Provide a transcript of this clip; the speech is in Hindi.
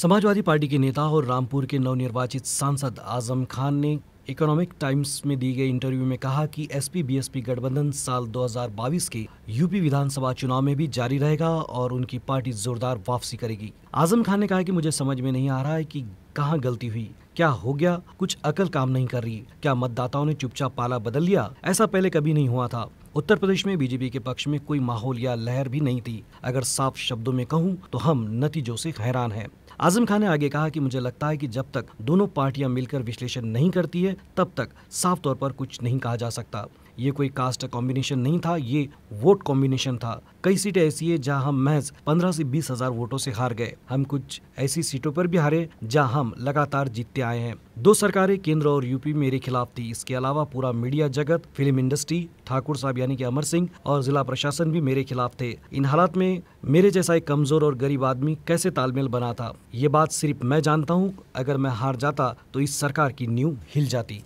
समाजवादी पार्टी के नेता और रामपुर के नवनिर्वाचित सांसद आजम खान ने इकोनॉमिक टाइम्स में दी गई इंटरव्यू में कहा कि एसपी बीएसपी गठबंधन साल 2022 के यूपी विधानसभा चुनाव में भी जारी रहेगा और उनकी पार्टी जोरदार वापसी करेगी आजम खान ने कहा कि मुझे समझ में नहीं आ रहा है कि कहाँ गलती हुई क्या हो गया कुछ अकल काम नहीं कर रही क्या मतदाताओं ने चुपचाप पाला बदल लिया ऐसा पहले कभी नहीं हुआ था उत्तर प्रदेश में बीजेपी के पक्ष में कोई माहौल या लहर भी नहीं थी अगर साफ शब्दों में कहूँ तो हम नतीजों से हैरान हैं आजम खान ने आगे कहा कि मुझे लगता है कि जब तक दोनों पार्टियां मिलकर विश्लेषण नहीं करती है तब तक साफ तौर पर कुछ नहीं कहा जा सकता ये कोई कास्ट कॉम्बिनेशन नहीं था ये वोट कॉम्बिनेशन था कई सीटें ऐसी है जहाँ हम महज पंद्रह से बीस हजार वोटों से हार गए हम कुछ ऐसी सीटों पर भी हारे जहाँ हम लगातार जीतते आए हैं दो सरकारें केंद्र और यूपी मेरे खिलाफ थी इसके अलावा पूरा मीडिया जगत फिल्म इंडस्ट्री ठाकुर साहब यानी कि अमर सिंह और जिला प्रशासन भी मेरे खिलाफ थे इन हालात में मेरे जैसा एक कमजोर और गरीब आदमी कैसे तालमेल बना था ये बात सिर्फ मैं जानता हूँ अगर मैं हार जाता तो इस सरकार की नींव हिल जाती